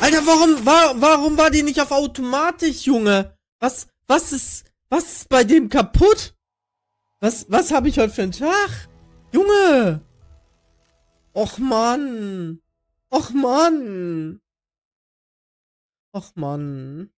Alter, warum, war, warum war die nicht auf automatisch, Junge? Was, was ist, was ist bei dem kaputt? Was, was habe ich heute für einen Tag? Junge! Och Mann! Och Mann! Och Mann!